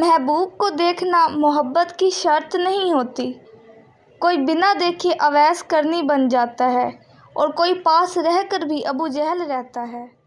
महबूब को देखना मोहब्बत की शर्त नहीं होती कोई बिना देखे अवैस करनी बन जाता है और कोई पास रह कर भी अबू जहल रहता है